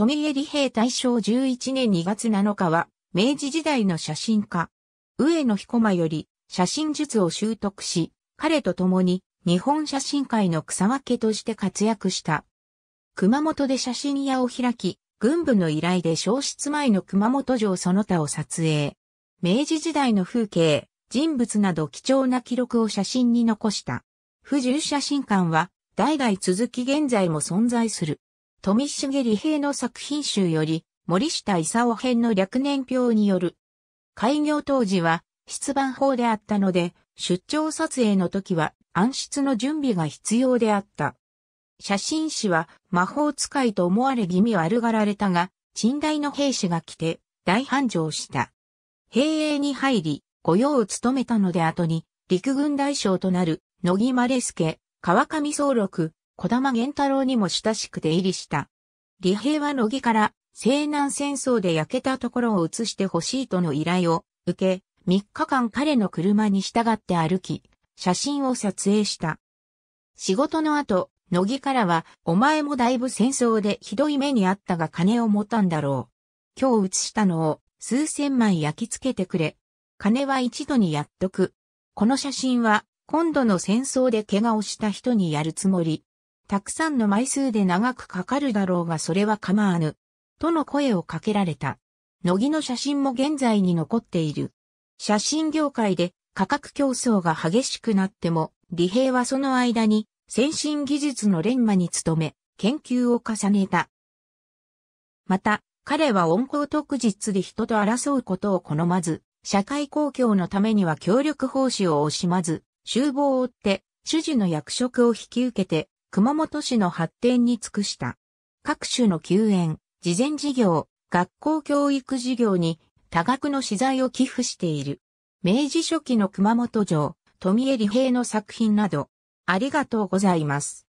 富江利平大正11年2月7日は、明治時代の写真家、上野彦間より写真術を習得し、彼と共に日本写真界の草分けとして活躍した。熊本で写真屋を開き、軍部の依頼で消失前の熊本城その他を撮影。明治時代の風景、人物など貴重な記録を写真に残した。不自由写真館は代々続き現在も存在する。富重理平の作品集より、森下勲編の略年表による。開業当時は、出版法であったので、出張撮影の時は暗室の準備が必要であった。写真誌は魔法使いと思われ気味悪がられたが、近代の兵士が来て大繁盛した。兵営に入り、御用を務めたので後に、陸軍大将となる、野木丸助、川上総六、児玉源太郎にも親しく出入りした。李平は乃木から西南戦争で焼けたところを移してほしいとの依頼を受け、3日間彼の車に従って歩き、写真を撮影した。仕事の後、乃木からは、お前もだいぶ戦争でひどい目にあったが金を持たんだろう。今日写したのを数千枚焼き付けてくれ。金は一度にやっとく。この写真は、今度の戦争で怪我をした人にやるつもり。たくさんの枚数で長くかかるだろうがそれは構わぬ。との声をかけられた。乃木の写真も現在に残っている。写真業界で価格競争が激しくなっても、李平はその間に先進技術の連磨に努め、研究を重ねた。また、彼は温厚特実で人と争うことを好まず、社会公共のためには協力奉仕を惜しまず、厨房を追って、主事の役職を引き受けて、熊本市の発展に尽くした。各種の救援、事前事業、学校教育事業に多額の資材を寄付している。明治初期の熊本城、富江利平の作品など、ありがとうございます。